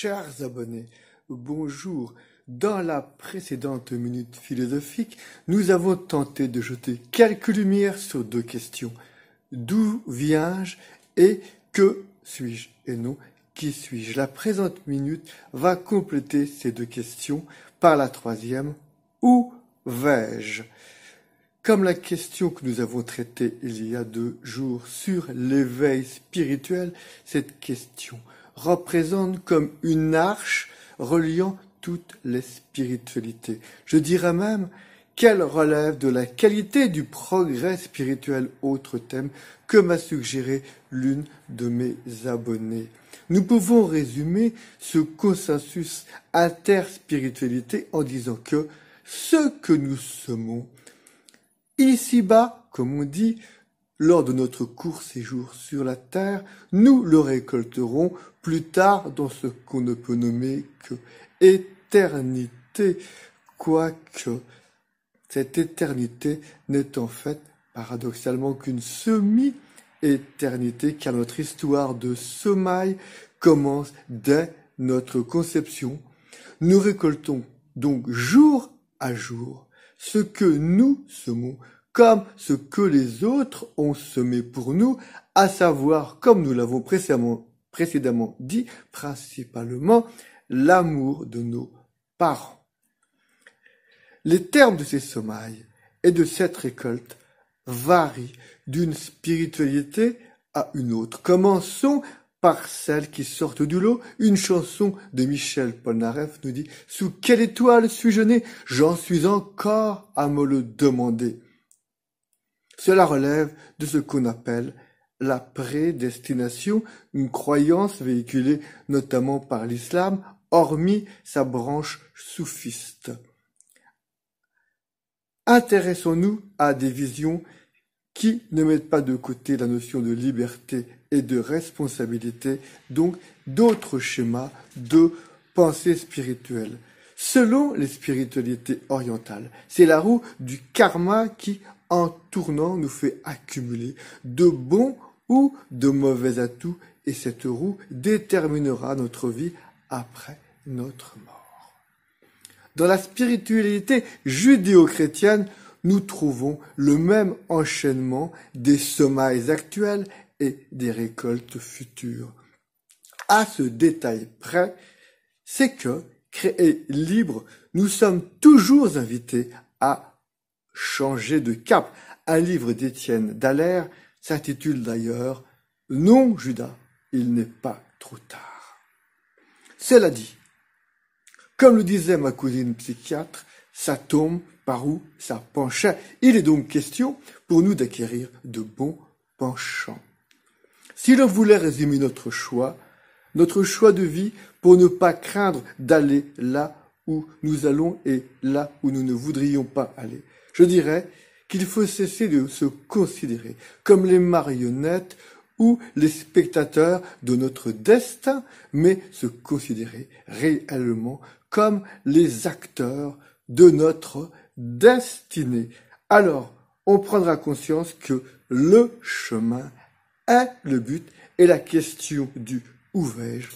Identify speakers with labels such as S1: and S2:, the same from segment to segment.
S1: Chers abonnés, bonjour. Dans la précédente minute philosophique, nous avons tenté de jeter quelques lumières sur deux questions. D'où viens-je et que suis-je Et non, qui suis-je La présente minute va compléter ces deux questions par la troisième. Où vais-je comme la question que nous avons traitée il y a deux jours sur l'éveil spirituel, cette question représente comme une arche reliant toutes les spiritualités. Je dirais même qu'elle relève de la qualité du progrès spirituel, autre thème que m'a suggéré l'une de mes abonnées. Nous pouvons résumer ce consensus interspiritualité en disant que ce que nous sommes, ici-bas, comme on dit, lors de notre court séjour sur la terre, nous le récolterons plus tard dans ce qu'on ne peut nommer que éternité, quoique cette éternité n'est en fait paradoxalement qu'une semi-éternité, car notre histoire de sommeil commence dès notre conception. Nous récoltons donc jour à jour ce que nous semons comme ce que les autres ont semé pour nous, à savoir, comme nous l'avons précédemment, dit, principalement l'amour de nos parents. Les termes de ces sommeils et de cette récolte varient d'une spiritualité à une autre. Commençons par celles qui sortent du lot. Une chanson de Michel Polnareff nous dit Sous quelle étoile suis-je né J'en suis encore à me le demander. Cela relève de ce qu'on appelle la prédestination, une croyance véhiculée notamment par l'islam, hormis sa branche soufiste. Intéressons-nous à des visions qui ne mettent pas de côté la notion de liberté et de responsabilité, donc d'autres schémas de pensée spirituelle. Selon les spiritualités orientales, c'est la roue du karma qui en tournant nous fait accumuler de bons ou de mauvais atouts et cette roue déterminera notre vie après notre mort. Dans la spiritualité judéo-chrétienne, nous trouvons le même enchaînement des semailles actuelles et des récoltes futures. À ce détail près, c'est que, créés libres, nous sommes toujours invités à changer de cap. Un livre d'Étienne Dallaire s'intitule d'ailleurs Non, Judas, il n'est pas trop tard. Cela dit, comme le disait ma cousine psychiatre, ça tombe par où ça penchait. Il est donc question pour nous d'acquérir de bons penchants. Si l'on voulait résumer notre choix, notre choix de vie pour ne pas craindre d'aller là où nous allons et là où nous ne voudrions pas aller, je dirais qu'il faut cesser de se considérer comme les marionnettes ou les spectateurs de notre destin, mais se considérer réellement comme les acteurs de notre destinée. Alors, on prendra conscience que le chemin est le but et la question du où vais-je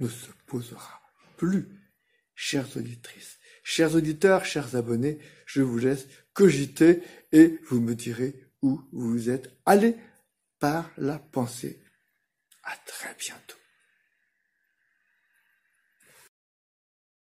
S1: ne se posera plus. Chères auditrices, chers auditeurs, chers abonnés, je vous laisse cogitez et vous me direz où vous êtes allé par la pensée. À très bientôt.